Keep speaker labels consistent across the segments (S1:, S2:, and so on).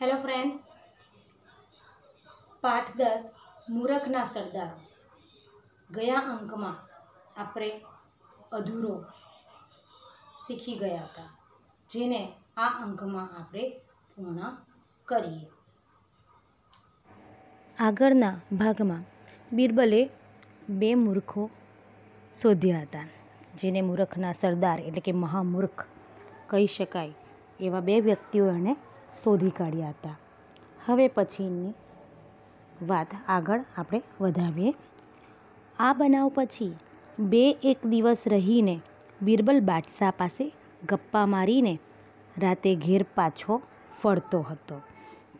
S1: hello friends પાઠ દસ મૂરખના સરદાર ગયા અંકમાં આપણે અધૂરો શીખી ગયા હતા જેને આ અંકમાં આપણે પૂર્ણ કરીએ આગળના ભાગમાં બિરબલે બે મૂર્ખો શોધ્યા હતા જેને મૂર્ખના સરદાર એટલે કે મહામૂર્ખ કહી શકાય એવા બે વ્યક્તિઓ એણે શોધી કાઢ્યા હતા હવે પછીની વાત આગળ આપણે વધાવીએ આ બનાવ પછી બે એક દિવસ રહીને બિરબલ બાદશાહ પાસે ગપ્પા મારીને રાતે ઘેર પાછો ફરતો હતો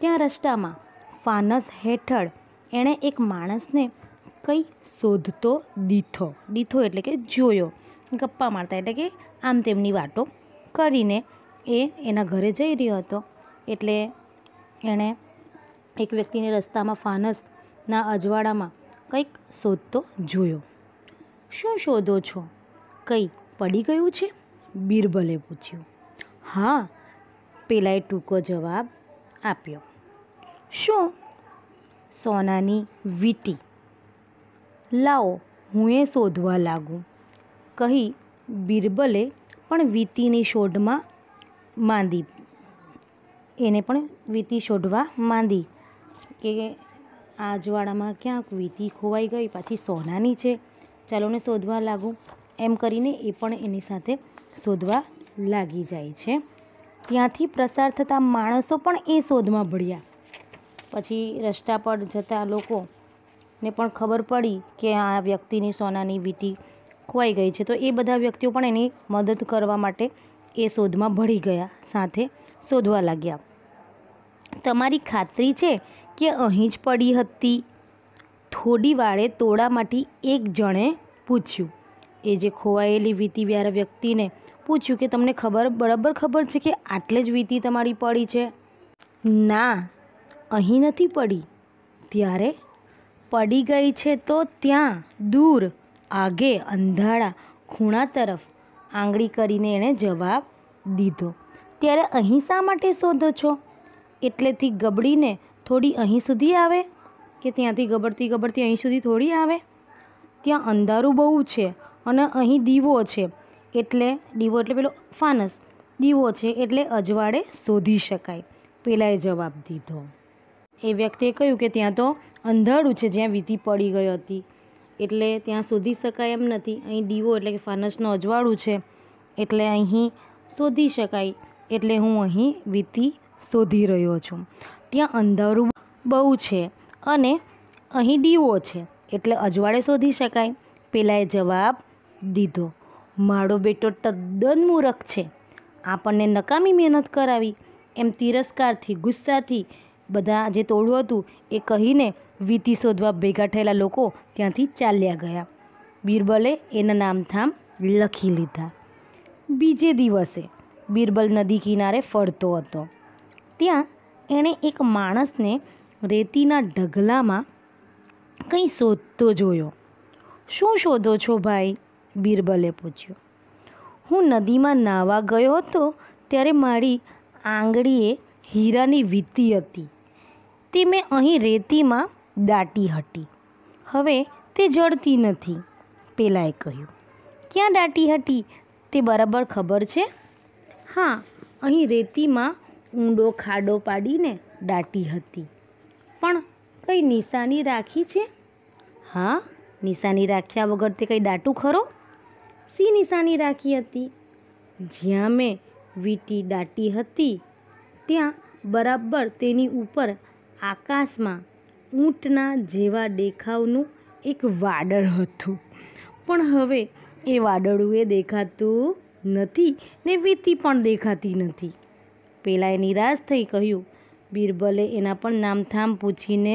S1: ત્યાં રસ્તામાં ફાનસ હેઠળ એણે એક માણસને કંઈ શોધતો દીથો દીથો એટલે કે જોયો ગપ્પા મારતા એટલે કે આમ તેમની વાતો કરીને એ એના ઘરે જઈ રહ્યો હતો એટલે એણે એક વ્યક્તિને રસ્તામાં ફાનસના અજવાળામાં કંઈક શોધતો જોયો શું શોધો છો કંઈ પડી ગયું છે બિરબલે પૂછ્યું હા પેલાએ ટૂંકો જવાબ આપ્યો શું સોનાની વીટી લાવો હું એ શોધવા લાગું કહી બિરબલે પણ વીતીની શોધમાં માંદી એને પણ વીંટી શોધવા માંદી કે આ અજવાળામાં ક્યાંક વીંટી ખોવાઈ ગઈ પાછી સોનાની છે ચાલો ને શોધવા લાગું એમ કરીને એ પણ એની સાથે શોધવા લાગી જાય છે ત્યાંથી પ્રસાર થતા માણસો પણ એ શોધમાં ભળ્યા પછી રસ્તા પર જતા લોકો ને પણ ખબર પડી કે આ વ્યક્તિની સોનાની વીંટી ખોવાઈ ગઈ છે તો એ બધા વ્યક્તિઓ પણ એની મદદ કરવા માટે એ શોધમાં ભળી ગયા સાથે શોધવા લાગ્યા તમારી ખાતરી છે કે અહીં જ પડી હતી થોડી વાળે તોડામાંથી એક જણે પૂછ્યું એ જે ખોવાયેલી વીતી વ્યારા વ્યક્તિને પૂછ્યું કે તમને ખબર બરાબર ખબર છે કે આટલે જ વીતી તમારી પડી છે ના અહીં નથી પડી ત્યારે પડી ગઈ છે તો ત્યાં દૂર આગે અંધાળા ખૂણા તરફ આંગળી કરીને એણે જવાબ દીધો ત્યારે અહીં શા માટે શોધો છો એટલેથી ગબડીને થોડી અહીં સુધી આવે કે ત્યાંથી ગબડતી ગબડતી અહીં સુધી થોડી આવે ત્યાં અંધારું બહુ છે અને અહીં દીવો છે એટલે દીવો એટલે પેલો ફાનસ દીવો છે એટલે અજવાળે શોધી શકાય પેલાએ જવાબ દીધો એ વ્યક્તિએ કહ્યું કે ત્યાં તો અંધારું છે જ્યાં વીતી પડી ગઈ હતી એટલે ત્યાં શોધી શકાય એમ નથી અહીં દીવો એટલે કે ફાનસનો અજવાળું છે એટલે અહીં શોધી શકાય એટલે હું અહીં વીતી શોધી રહ્યો છું ત્યાં અંધારું બહુ છે અને અહીં દીવો છે એટલે અજવાળે શોધી શકાય પેલાએ જવાબ દીધો મારો બેટો તદ્દન મૂરખ છે આપણને નકામી મહેનત કરાવી એમ તિરસ્કારથી ગુસ્સાથી બધા જે તોડું હતું એ કહીને વીતી શોધવા ભેગા થયેલા લોકો ત્યાંથી ચાલ્યા ગયા બિરબલે એના નામથામ લખી લીધા બીજે દિવસે બિરબલ નદી કિનારે ફરતો હતો ત્યાં એણે એક માણસને રેતીના ઢગલામાં કંઈ શોધતો જોયો શું શોધો છો ભાઈ બિરબલે પૂછ્યું હું નદીમાં નાહવા ગયો હતો ત્યારે મારી આંગળીએ હીરાની વીતી હતી તે મેં અહીં રેતીમાં દાટી હતી હવે તે જડતી નથી પેલાએ કહ્યું ક્યાં દાટી હતી તે બરાબર ખબર છે હા અહીં રેતીમાં ઊંડો ખાડો પાડીને દાટી હતી પણ કંઈ નિશાની રાખી છે હા નિશાની રાખ્યા વગર તે કંઈ દાટું ખરો સી નિશાની રાખી હતી જ્યાં મેં વીટી દાટી હતી ત્યાં બરાબર તેની ઉપર આકાશમાં ઊંટના જેવા દેખાવનું એક વાડળ હતું પણ હવે એ વાદળું એ દેખાતું નથી ને વીતી પણ દેખાતી નથી પેલાએ નિરાશ થઈ કહ્યું બિરબલે એના પણ નામથામ પૂછીને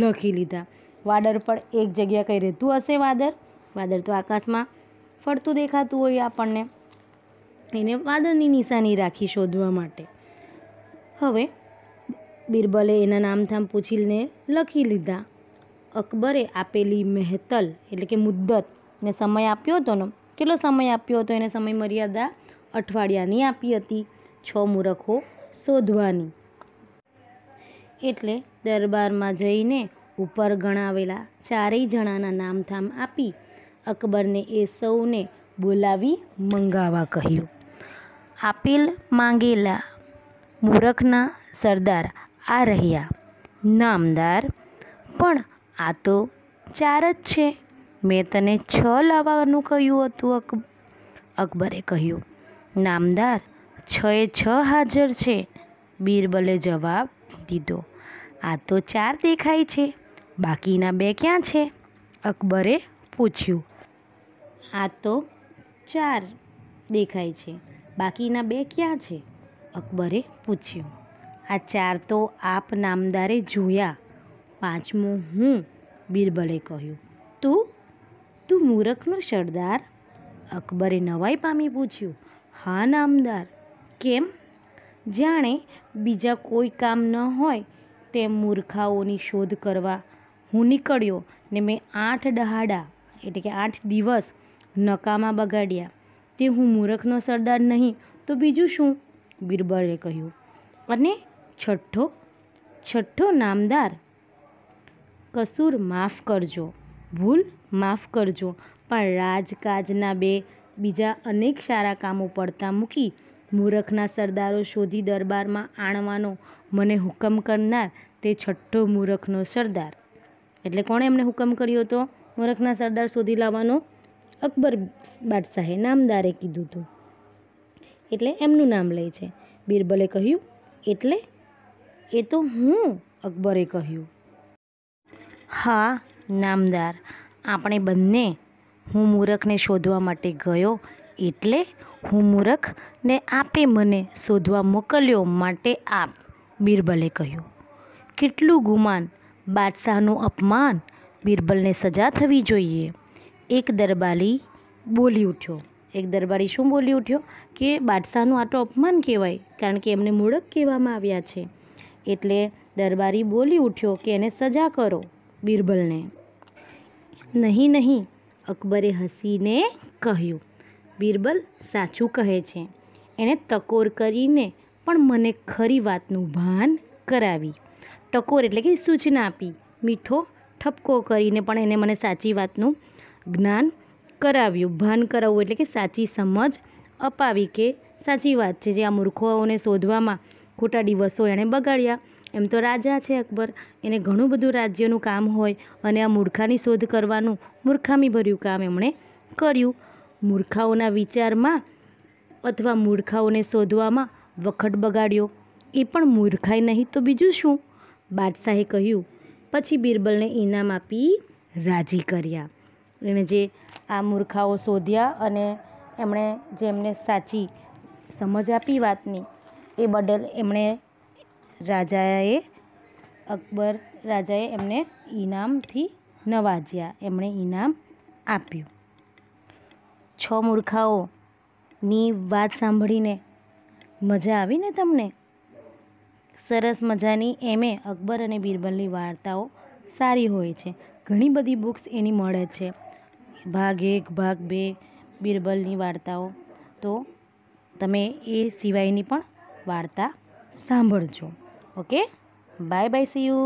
S1: લખી લીધા વાદળ પણ એક જગ્યા કંઈ રહેતું હશે વાદળ વાદળ તો આકાશમાં ફરતું દેખાતું હોય આપણને એને વાદળની નિશાની રાખી શોધવા માટે હવે બિરબલે એના નામથામ પૂછીને લખી લીધા અકબરે આપેલી મહેતલ એટલે કે મુદ્દત ને સમય આપ્યો હતો ને કેટલો સમય આપ્યો હતો એને સમય મર્યાદા અઠવાડિયાની આપી હતી છ મૂરખો શોધવાની એટલે દરબારમાં જઈને ઉપર ગણાવેલા ચારેય જણાના નામથામ આપી અકબરને એ સૌને બોલાવી મંગાવા કહ્યું આપેલ માંગેલા મૂરખના સરદાર આ રહ્યા નામદાર પણ આ તો ચાર જ છે મેં તને છ લાવવાનું કહ્યું હતું અક અકબરે કહ્યું નામદાર છએ છ હાજર છે બીરબલે જવાબ દીધો આ તો ચાર દેખાય છે બાકીના બે ક્યાં છે અકબરે પૂછ્યું આ તો ચાર દેખાય છે બાકીના બે ક્યાં છે અકબરે પૂછ્યું આ ચાર તો આપ નામદારે જોયા પાંચમો હું બીરબલે કહ્યું તું તું મૂરખનો સરદાર અકબરે નવાઈ પામી પૂછ્યું હા નામદાર કેમ જાણે બીજા કોઈ કામ ન હોય તે મૂર્ખાઓની શોધ કરવા હું નીકળ્યો ને મેં આઠ ડહાડા એટલે કે આઠ દિવસ નકામા બગાડ્યા તે હું મૂર્ખનો સરદાર નહીં તો બીજું શું બિરબલે કહ્યું અને છઠ્ઠો છઠ્ઠો નામદાર કસૂર માફ કરજો ભૂલ માફ કરજો પણ રાજકાજના બે બીજા અનેક સારા કામો પડતા મૂકી મૂરખના સરદારો શોધી દરબારમાં આણવાનો મને હુકમ કરનાર તે છઠ્ઠો મૂરખનો સરદાર એટલે કોણે એમને હુકમ કર્યો હતો મૂરખના સરદાર શોધી લાવવાનો અકબર બાદશાહે નામદારે કીધું હતું એટલે એમનું નામ લે છે બિરબલે કહ્યું એટલે એ તો હું અકબરે કહ્યું હા નામદાર આપણે બંને હું મૂરખને શોધવા માટે ગયો એટલે હું મૂરખને આપે મને શોધવા મોકલ્યો માટે આપ બિરબલે કહ્યું કેટલું ગુમાન બાદશાહનું અપમાન બિરબલને સજા થવી જોઈએ એક દરબારી બોલી ઉઠ્યો એક દરબારી શું બોલી ઉઠ્યો કે બાદશાહનું આટો અપમાન કહેવાય કારણ કે એમને મૂળખ કહેવામાં આવ્યા છે એટલે દરબારી બોલી ઉઠ્યો કે એને સજા કરો બિરબલને નહીં નહીં અકબરે હસીને કહ્યું બિરબલ સાચું કહે છે એણે ટકોર કરીને પણ મને ખરી વાતનું ભાન કરાવી ટકોર એટલે કે સૂચના આપી મીઠો ઠપકો કરીને પણ એને મને સાચી વાતનું જ્ઞાન કરાવ્યું ભાન કરાવવું એટલે કે સાચી સમજ અપાવી કે સાચી વાત છે જે આ મૂર્ખોઓને શોધવામાં ખોટા દિવસો એણે બગાડ્યા એમ તો રાજા છે અકબર એને ઘણું બધું રાજ્યનું કામ હોય અને આ મૂર્ખાની શોધ કરવાનું મૂર્ખામીભર્યું કામ એમણે કર્યું મૂર્ખાઓના વિચારમાં અથવા મૂર્ખાઓને શોધવામાં વખત બગાડ્યો એ પણ મૂર્ખાઈ નહીં તો બીજું શું બાદશાહે કહ્યું પછી બિરબલને ઇનામ આપી રાજી કર્યા એણે જે આ મૂર્ખાઓ શોધ્યા અને એમણે જે એમને સાચી સમજ આપી વાતની એ બદલ એમણે રાજાએ અકબર રાજાએ એમને ઇનામથી નવાજ્યા એમણે ઇનામ આપ્યું છ મૂર્ખાઓની વાત સાંભળીને મજા આવીને તમને સરસ મજાની એમે અકબર અને બિરબલની વાર્તાઓ સારી હોય છે ઘણી બધી બુક્સ એની મળે છે ભાગ એક ભાગ બે બિરબલની વાર્તાઓ તો તમે એ સિવાયની પણ વાર્તા સાંભળજો okay bye bye see you